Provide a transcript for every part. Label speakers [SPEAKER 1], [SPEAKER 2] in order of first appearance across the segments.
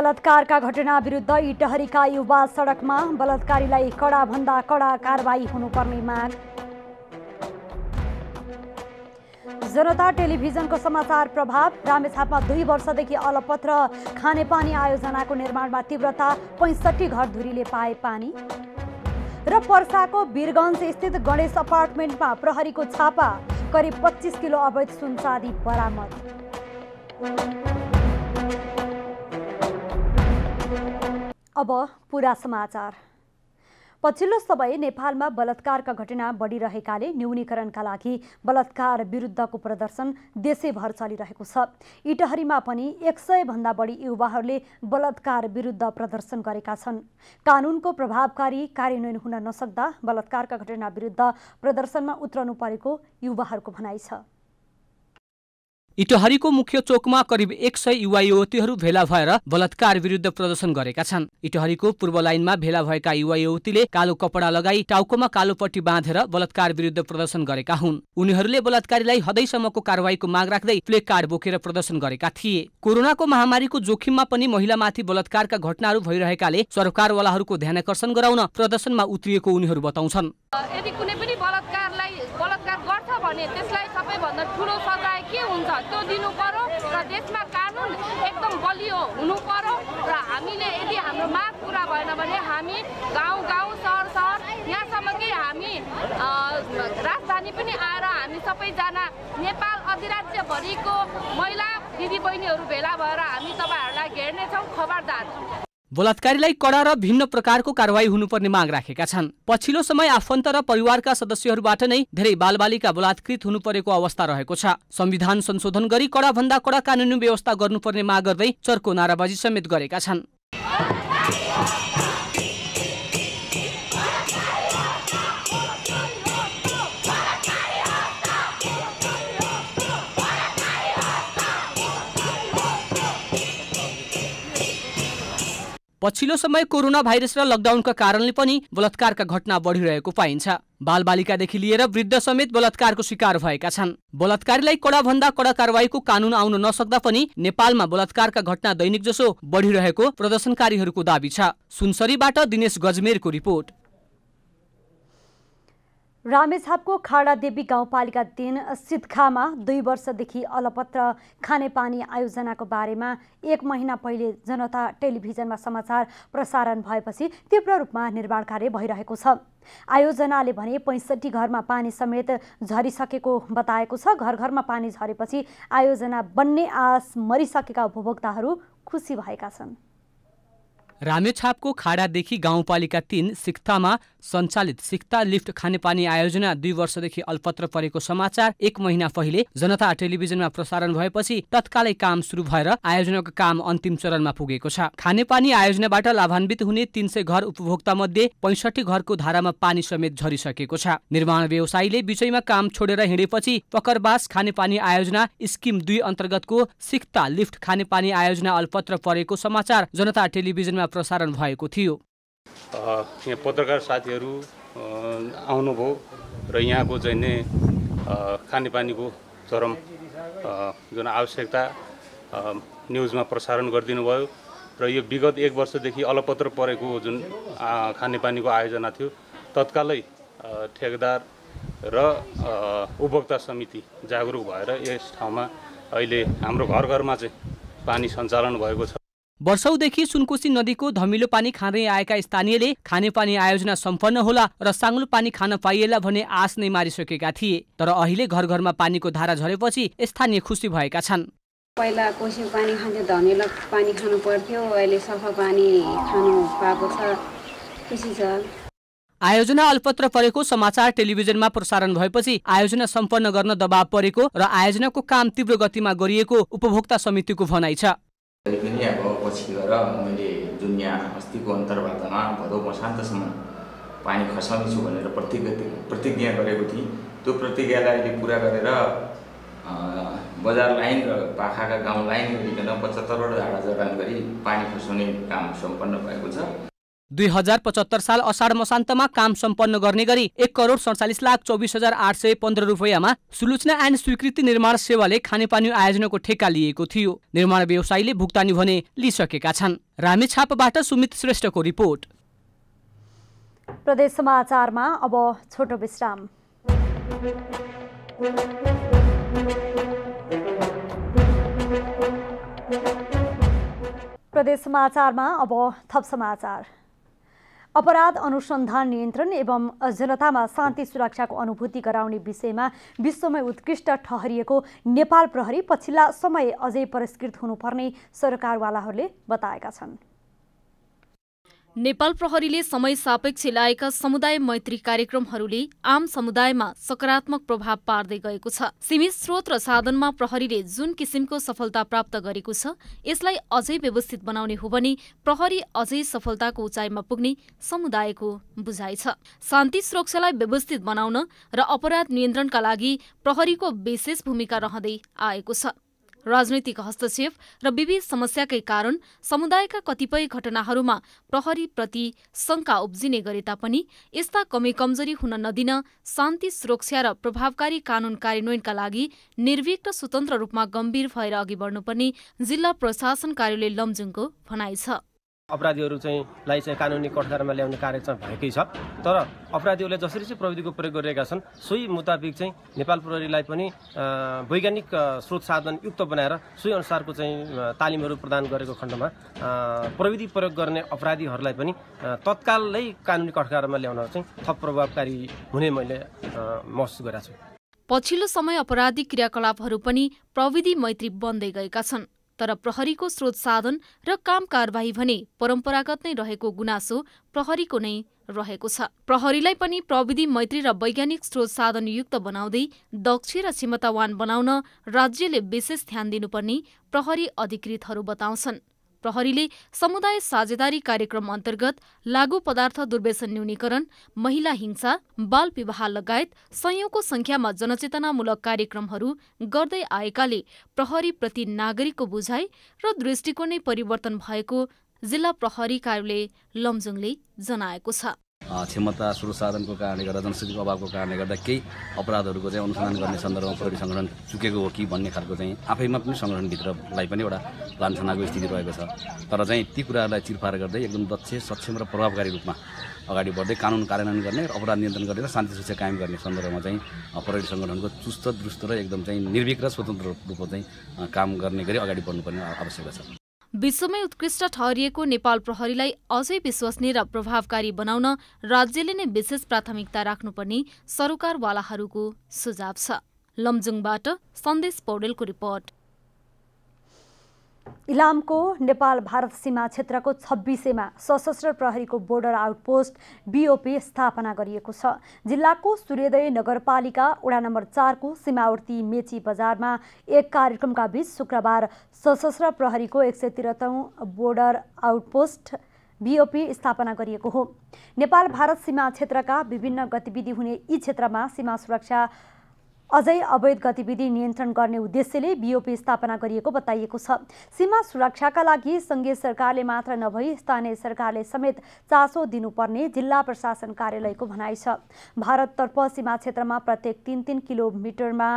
[SPEAKER 1] बलात्कारका घटना विरुद्ध इटहरीका युवा सडकमा बलात्कारीलाई कडाभन्दा कडा कारवाही हुनुपर्ने माग जनता टेलिभिजनको समाचार प्रभाव रामेछापमा दुई वर्षदेखि अलपत्र खानेपानी आयोजनाको निर्माणमा तीव्रता पैँसठी घर धुरीले पाए पानी र पर्साको वीरगञ्ज स्थित गणेश अपार्टमेन्टमा प्रहरीको छापा करिब पच्चिस किलो अवैध सुनसादी बरामद अब पुरा समाचार पछिल्लो समय नेपालमा बलात्कारका घटना बढिरहेकाले न्यूनीकरणका लागि बलात्कार विरुद्धको प्रदर्शन देशैभर चलिरहेको छ इटहरीमा पनि एक भन्दा बढी युवाहरूले बलात्कार विरुद्ध प्रदर्शन गरेका छन् कानुनको प्रभावकारी कार्यान्वयन हुन नसक्दा बलात्कारका घटना विरुद्ध प्रदर्शनमा उत्रनु परेको युवाहरूको भनाइ छ
[SPEAKER 2] इटहरीको मुख्य चोकमा करिब एक सय युवा युवतीहरू भेला भएर बलात्कार विरुद्ध प्रदर्शन गरेका छन् इटहरीको पूर्व लाइनमा भेला भएका युवा युवतीले कालो कपडा लगाई टाउकोमा कालो पट्टी बाँधेर बलात्कार विरुद्ध प्रदर्शन गरेका हुन् उनीहरूले बलात्कारीलाई हदैसम्मको कारवाहीको माग राख्दै प्लेक कार्ड बोकेर प्रदर्शन गरेका थिए कोरोनाको महामारीको जोखिममा पनि महिलामाथि बलात्कारका घटनाहरू भइरहेकाले सरकारवालाहरूको ध्यानकर्षण गराउन प्रदर्शनमा उत्रिएको उनीहरू बताउँछन्
[SPEAKER 3] भने त्यसलाई सबैभन्दा ठुलो सजाय के हुन्छ त्यो दिनु पर्यो र देशमा कानुन एकदम बलियो हुनु पर्यो र हामीले यदि हाम्रो माग पुरा भएन भने हामी गाउँ गाउँ सहर सहर यहाँसम्म कि हामी राजधानी पनि आएर हामी सबैजना नेपाल अधिराज्यभरिको महिला दिदीबहिनीहरू भेला भएर हामी तपाईँहरूलाई घेर्नेछौँ खबरदार
[SPEAKER 2] बलात्कारीलाई कडा र भिन्न प्रकारको कारवाही हुनुपर्ने माग राखेका छन् पछिल्लो समय आफन्त र परिवारका सदस्यहरूबाट नै धेरै बालबालिका बलात्कृत हुनु परेको अवस्था रहेको छ संविधान संशोधन गरी कडाभन्दा कडा कानुनी व्यवस्था गर्नुपर्ने माग गर्दै चर्को नाराबाजी समेत गरेका छन् पछिल्लो समय कोरोना भाइरस र लकडाउनका कारणले पनि बलात्कारका घटना बढिरहेको पाइन्छ बालबालिकादेखि लिएर वृद्ध समेत बलात्कारको शिकार भएका छन् बलात्कारीलाई कडाभन्दा कडा कारवाहीको कानून आउन नसक्दा पनि नेपालमा बलात्कारका घटना दैनिक जसो बढिरहेको प्रदर्शनकारीहरूको दावी छ सुनसरीबाट दिनेश गजमेरको रिपोर्ट
[SPEAKER 1] रामेछापको खाडादेवी गाउँपालिका दिन सिद्खामा दुई वर्षदेखि अलपत्र खानेपानी आयोजनाको बारेमा एक महिना पहिले जनता टेलिभिजनमा समाचार प्रसारण भएपछि तीव्र रूपमा निर्माण कार्य भइरहेको छ आयोजनाले भने पैँसठी घरमा पानी समेत झरिसकेको बताएको छ घर घरमा पानी झरेपछि आयोजना बन्ने आस मरिसकेका उपभोक्ताहरू खुसी भएका छन्
[SPEAKER 2] रामेछापको खाडादेखि गाउँपालिका तीन सिक्तामा सञ्चालित सिक्ता लिफ्ट खानेपानी आयोजना दुई वर्षदेखि अल्पत्र परेको समाचार एक महिना पहिले जनता टेलिभिजनमा प्रसारण भएपछि तत्कालै काम सुरु भएर आयोजनाको काम अन्तिम चरणमा पुगेको छ खानेपानी आयोजनाबाट लाभान्वित हुने तीन सय घर उपभोक्ता मध्ये पैँसठी घरको धारामा पानी समेत झरिसकेको छ निर्माण व्यवसायीले विषयमा काम छोडेर हिँडेपछि पकरबास खानेपानी आयोजना स्किम दुई अन्तर्गतको सिक्ता लिफ्ट खानेपानी आयोजना अल्पत्र परेको समाचार जनता टेलिभिजनमा प्रसारण भएको थियो यहाँ पत्रकार साथीहरू आउनुभयो र यहाँको चाहिँ नै खानेपानीको चरम जुन आवश्यकता न्युजमा प्रसारण गरिदिनु भयो र यो विगत एक वर्षदेखि अलपत्र परेको जुन खानेपानीको आयोजना थियो तत्कालै ठेकदार र उपभोक्ता समिति जागरुक भएर यस ठाउँमा अहिले हाम्रो घर घरमा चाहिँ पानी सञ्चालन भएको छ वर्षौदेखि सुनकोशी नदीको धमिलो पानी खाँदै आएका स्थानीयले खानेपानी आयोजना सम्पन्न होला र साङ्लो पानी खान पाइएला भने आश नै मारिसकेका थिए तर अहिले घर घरमा पानीको धारा झरेपछि स्थानीय खुसी भएका छन्
[SPEAKER 3] पहिला कोसी पानी खान्थ्यो धमिलो पानी खानु पर्थ्यो अहिले सफा पानी खानु पाएको छ खुसी छ
[SPEAKER 2] आयोजना अल्पत्र परेको समाचार टेलिभिजनमा प्रसारण भएपछि आयोजना सम्पन्न गर्न दबाव परेको र आयोजनाको काम तीव्र गतिमा गरिएको उपभोक्ता समितिको भनाइ छ
[SPEAKER 3] तैपनि पनि अब पछि गएर मैले जुन यहाँ अस्तिको अन्तर्वार्तामा भदौ म शान्तसम्म पानी खसाउनेछु भनेर प्रतिज्ञा प्रतिज्ञा गरेको थिएँ त्यो प्रतिज्ञालाई अहिले पुरा गरेर बजार लाइन र पाखाका गाउँ लाइन गरिकन पचहत्तरवटा झाडा जडान गरी पानी
[SPEAKER 2] खसाउने काम सम्पन्न भएको छ दुई हजार पचहत्तर साल असाढ मसान्तमा काम सम्पन्न गर्ने गरी एक करोड सडचालिस लाख चौबिस हजार आठ सय पन्ध्र रुपियाँमा सुलोचना एन्ड स्वीकृति निर्माण सेवाले खानेपानी आयोजनाको ठेक्का लिएको थियो निर्माण व्यवसायीले भुक्तानी भने लिइसकेका छन् रामेछापबाट सुमित श्रेष्ठको रिपोर्ट
[SPEAKER 1] प्रदेश समाचारमा अब छोटो विश्राम प्रदेश समाचारमा अब थप समाचार अपराध अनुसन्धान नियन्त्रण एवं जनतामा शान्ति सुरक्षाको अनुभूति गराउने विषयमा विश्वमै उत्कृष्ट ठहरिएको नेपाल प्रहरी पछिल्ला समय अझै परिष्कृत हुनुपर्ने सरकारवालाहरूले बताएका छन्
[SPEAKER 3] नेपाल प्रहरीले समय सापेक्ष लाएका समुदाय मैत्री कार्यक्रमहरूले आम समुदायमा सकारात्मक प्रभाव पार्दै गएको छ सीमित स्रोत र साधनमा प्रहरीले जुन किसिमको सफलता प्राप्त गरेको छ यसलाई अझै व्यवस्थित बनाउने हो भने प्रहरी अझै सफलताको उचाइमा पुग्ने समुदायको बुझाइ छ शान्ति सुरक्षालाई व्यवस्थित बनाउन र अपराध नियन्त्रणका लागि प्रहरीको विशेष भूमिका रहँदै आएको छ राजनैतिक हस्तक्षेप र विविध समस्याकै कारण समुदायका कतिपय घटनाहरूमा प्रहरीप्रति शङ्का उब्जिने गरे तापनि यस्ता कमी कमजोरी हुन नदिन शान्ति सुरक्षा र प्रभावकारी कानून कार्यान्वयनका लागि निर्भीक र स्वतन्त्र रूपमा गम्भीर भएर अघि बढ्नुपर्ने जिल्ला प्रशासन कार्यालय लमजुङको भनाइ
[SPEAKER 2] छ अपराधीहरू चाहिँ लाई चाहिँ कानुनी कठघारमा ल्याउने कार्य चाहिँ भएकै छ तर अपराधीहरूले जसरी चाहिँ प्रविधिको प्रयोग गरिरहेका छन् सोही मुताबिक चाहिँ नेपाल प्रहरीलाई पनि वैज्ञानिक स्रोत साधन युक्त बनाएर सोही अनुसारको चाहिँ तालिमहरू प्रदान गरेको खण्डमा प्रविधि प्रयोग गर्ने अपराधीहरूलाई पनि तत्कालै कानुनी कठघारमा ल्याउन चाहिँ थप प्रभावकारी हुने मैले महसुस गरेका छु
[SPEAKER 3] पछिल्लो समय अपराधी क्रियाकलापहरू पनि प्रविधि मैत्री बन्दै गएका छन् तर प्रहरीको स्रोत साधन र काम कारवाही भने परम्परागत नै रहेको गुनासो प्रहरीको नै रहेको छ प्रहरीलाई पनि प्रविधि मैत्री र वैज्ञानिक स्रोत साधन युक्त बनाउँदै दक्ष र क्षमतावान बनाउन राज्यले विशेष ध्यान दिनुपर्ने प्रहरी अधिकृतहरू बताउँछन् प्रहरीले समुदाय साझेदारी कार्यक्रम अन्तर्गत लागू पदार्थ दुर्व्यसन न्यूनीकरण महिला हिंसा बाल विवाह लगायत सयौंको संख्यामा जनचेतनामूलक कार्यक्रमहरू गर्दै आएकाले प्रहरीप्रति नागरिकको बुझाइ र दृष्टिकोणै परिवर्तन भएको जिल्ला प्रहरी कार्यालय लमजुङले जनाएको छ
[SPEAKER 2] क्षमता स्रोत साधनको कारणले गर्दा जनशक्तिको अभावको कारणले गर्दा केही अपराधहरूको चाहिँ अनुसन्धान गर्ने सन्दर्भमा प्रहरी सङ्गठन चुकेको हो कि भन्ने खालको चाहिँ आफैमा पनि सङ्गठनभित्रलाई पनि एउटा लान्छनाको स्थिति रहेको छ तर चाहिँ ती कुराहरूलाई चिरफार गर्दै एकदम दक्ष सक्षम र प्रभावकारी रूपमा अगाडि बढ्दै कानुन कार्यान्वयन गर्ने र अपराध नियन्त्रण गरेर शान्ति सुरक्षा कायम गर्ने सन्दर्भमा चाहिँ प्रहरी सङ्गठनको चुस्त दुरुस्त र एकदम चाहिँ निर्भिक र स्वतन्त्र रूपमा चाहिँ काम गर्ने गरी अगाडि बढ्नुपर्ने आवश्यकता छ
[SPEAKER 3] विश्वमै उत्कृष्ट ठहरिएको नेपाल प्रहरीलाई अझै विश्वसनीय र प्रभावकारी बनाउन राज्यले नै विशेष प्राथमिकता राख्नुपर्ने सरकारवालाहरूको सुझाव छ लमजुङबाट सन्देश पौडेलको रिपोर्ट
[SPEAKER 1] इलामको नेपाल भारत सीमा क्षेत्रको छब्बिसेमा सशस्त्र प्रहरीको बोर्डर आउटपोस्ट बिओपी स्थापना गरिएको छ जिल्लाको सूर्योदय नगरपालिका वडा नम्बर चारको सीमावर्ती मेची बजारमा एक कार्यक्रमका बीच शुक्रबार सशस्त्र प्रहरीको एक सय त्रिहत्तौँ बोर्डर आउटपोस्ट बिओपी स्थापना गरिएको हो नेपाल भारत सीमा क्षेत्रका विभिन्न गतिविधि हुने यी क्षेत्रमा सीमा सुरक्षा अझै अवैध गतिविधि नियन्त्रण गर्ने उद्देश्यले बिओपी स्थापना गरिएको बताइएको छ सीमा सुरक्षाका लागि सङ्घीय सरकारले मात्र नभई स्थानीय सरकारले समेत चासो दिनुपर्ने जिल्ला प्रशासन कार्यालयको भनाइ छ भारततर्फ सीमा क्षेत्रमा प्रत्येक तिन तिन किलोमिटरमा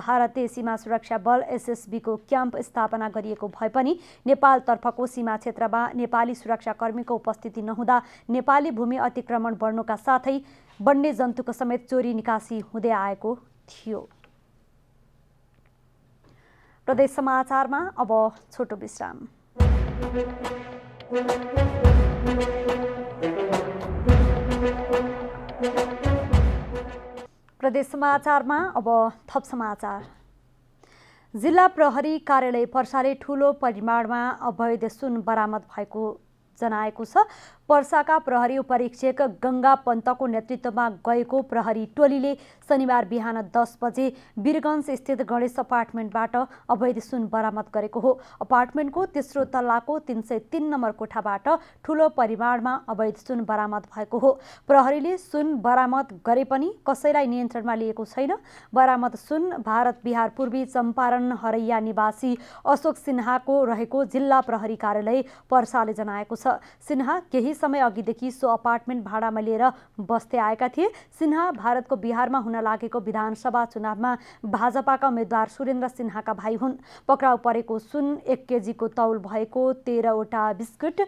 [SPEAKER 1] भारतीय सीमा सुरक्षा बल एसएसबीको क्याम्प स्थापना गरिएको भए पनि नेपालतर्फको सीमा क्षेत्रमा नेपाली सुरक्षाकर्मीको उपस्थिति नहुँदा नेपाली भूमि अतिक्रमण बढ्नुका साथै वन्यजन्तुको समेत चोरी निकासी हुँदै आएको थियो प्रदेश समाचारमा अब छोटो विश्राम प्रदेश समाचारमा अब थप समाचार जिल्ला प्रहरी कार्यालय पर्साले ठुलो परिमाणमा अवैध सुन बरामद भएको जनाएको छ पर्साका प्रहरी उपरीक्षक गङ्गा पन्तको नेतृत्वमा गएको प्रहरी टोलीले शनिबार बिहान दस बजे वीरगन्ज स्थित गणेश अपार्टमेन्टबाट अवैध सुन बरामद गरेको हो अपार्टमेन्टको तेस्रो तल्लाको तिन सय तिन नम्बर कोठाबाट ठुलो परिमाणमा अवैध सुन बरामद भएको हो प्रहरीले सुन बरामद गरे पनि कसैलाई नियन्त्रणमा लिएको छैन बरामद सुन भारत बिहार पूर्वी चम्पारण हरैया निवासी अशोक सिन्हाको रहेको जिल्ला प्रहरी कार्यालय पर्साले जनाएको छ सिन्हा केही समय अघिदेखि सो अपार्टमेन्ट भाडामा लिएर बस्दै आएका थिए सिन्हा भारतको बिहारमा हुन लागेको विधानसभा चुनावमा भाजपाका उम्मेद्वार सुरेन्द्र सिन्हाका भाइ हुन् पक्राउ परेको सुन एक केजीको तौल भएको तेह्रवटा बिस्कुट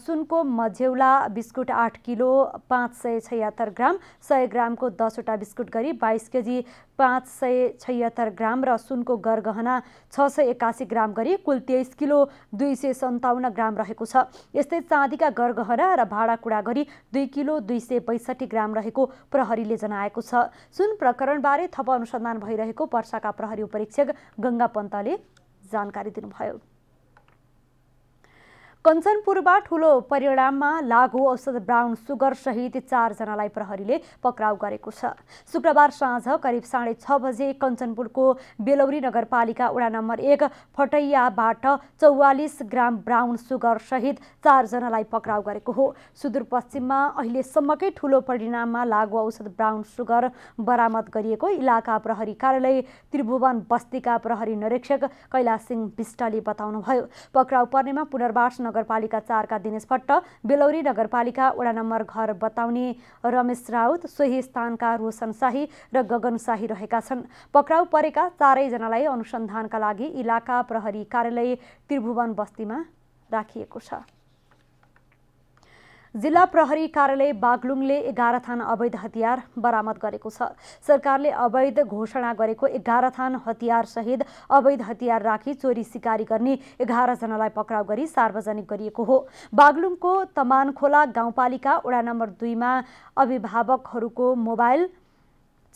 [SPEAKER 1] सुनको मझेउला बिस्कुट आठ किलो पाँच सय छयत्तर ग्राम सय ग्रामको दसवटा बिस्कुट गरी बाइस केजी पाँच सय छयत्तर ग्राम र सुनको गरगहना छ सय एकासी ग्राम गरी कुल तेइस किलो दुई सय सन्ताउन्न ग्राम रहेको छ यस्तै चाँदीका गरगहना गहना र भाँडाकुँडा गरी दुई किलो दुई सय बैसठी ग्राम रहेको प्रहरीले जनाएको छ सुन प्रकरणबारे थप अनुसन्धान भइरहेको पर्साका प्रहरी उपरीक्षक गङ्गा पन्तले जानकारी दिनुभयो कञ्चनपुरमा ठुलो परिणाममा लागु औषध ब्राउन सुगर सहित चारजनालाई प्रहरीले पक्राउ गरेको छ शुक्रबार साँझ करिब साढे छ बजे कञ्चनपुरको बेलौरी नगरपालिका वडा नम्बर एक फटैयाबाट चौवालिस ग्राम ब्राउन सुगर सहित चारजनालाई पक्राउ गरेको हो सुदूरपश्चिममा अहिलेसम्मकै ठुलो परिणाममा लागु औषध ब्राउन सुगर बरामद गरिएको इलाका प्रहरी कार्यालय त्रिभुवन बस्तीका प्रहरी निरीक्षक कैलाश सिंह विष्टले बताउनुभयो पक्राउ पर्नेमा पुनर्वास नगरपालिका चारका दिनेश भट्ट बेलौरी नगरपालिका वडा नम्बर घर बताउने रमेश राउत सोही स्थानका रोशन शाही र गगन शाही रहेका छन् पक्राउ परेका चारैजनालाई अनुसन्धानका लागि इलाका प्रहरी कार्यालय त्रिभुवन बस्तीमा राखिएको छ जिल्ला प्रहरी कार्यालय बागलुङले एघार थान अवैध हतियार बरामद गरेको छ सरकारले अवैध घोषणा गरेको एघार थान हतियार सहित अवैध हतियार राखी चोरी सिकारी गर्ने एघारजनालाई पक्राउ गरी सार्वजनिक गरिएको हो बागलुङको तमानखोला गाउँपालिका वडा नम्बर दुईमा अभिभावकहरूको मोबाइल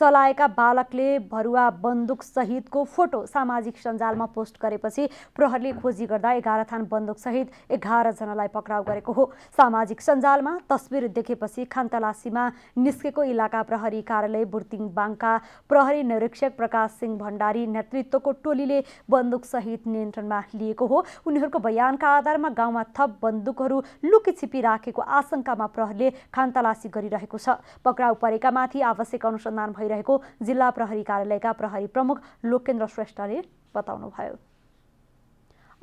[SPEAKER 1] चलाएका बालकले भरुवा बन्दुक सहितको फोटो सामाजिक सञ्जालमा पोस्ट गरेपछि प्रहरले खोजी गर्दा एघार थान बन्दुक बन्दुकसहित एघारजनालाई पक्राउ गरेको हो सामाजिक सञ्जालमा तस्विर देखेपछि खानतलासीमा निस्केको इलाका प्रहरी कार्यालय बुर्तिङ बाङका प्रहरी निरीक्षक प्रकाश सिंह भण्डारी नेतृत्वको टोलीले बन्दुक सहित नियन्त्रणमा लिएको हो उनीहरूको बयानका आधारमा गाउँमा थप बन्दुकहरू लुकी छिपी राखेको आशंकामा प्रहरीले खानतलासी गरिरहेको छ पक्राउ परेकामाथि आवश्यक अनुसन्धान भयो भइरहेको जिल्ला प्रहरी कार्यालयका प्रहरी प्रमुख लोकेन्द्र श्रेष्ठले बताउनुभयो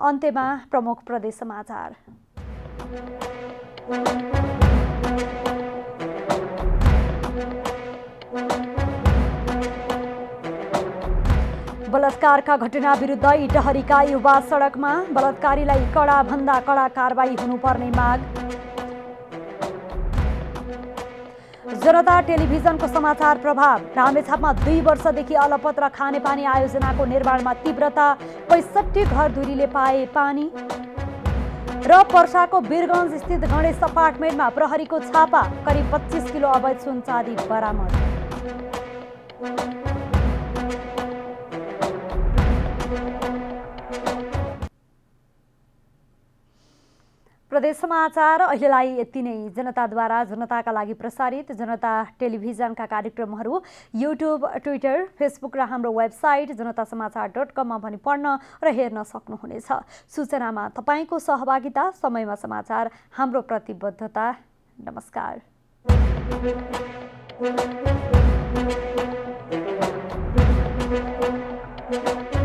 [SPEAKER 1] अन्त्यमा प्रमुख प्रदेश समाचार बलात्कारका घटना विरुद्ध इटहरीका युवा सडकमा बलात्कारीलाई कडा भन्दा कडा कारवाही हुनुपर्ने माग जनता टेलिभिजनको समाचार प्रभाव रामेछापमा दुई वर्षदेखि अलपत्र खानेपानी आयोजनाको निर्माणमा तीव्रता पैसठी घर दुरीले पाए पानी र पर्साको वीरगञ्ज स्थित गणेश अपार्टमेन्टमा प्रहरीको छापा करिब पच्चिस किलो अवैध सुन चाँदी बरामद प्रदेश समाचार अहिलेलाई यति नै जनताद्वारा जनताका लागि प्रसारित जनता टेलिभिजनका कार्यक्रमहरू युट्युब ट्विटर फेसबुक र हाम्रो वेबसाइट जनता समाचार डट कममा पनि पढ्न र हेर्न सक्नुहुनेछ सूचनामा तपाईँको सहभागिता समयमा समाचार हाम्रो प्रतिबद्धता
[SPEAKER 3] नमस्कार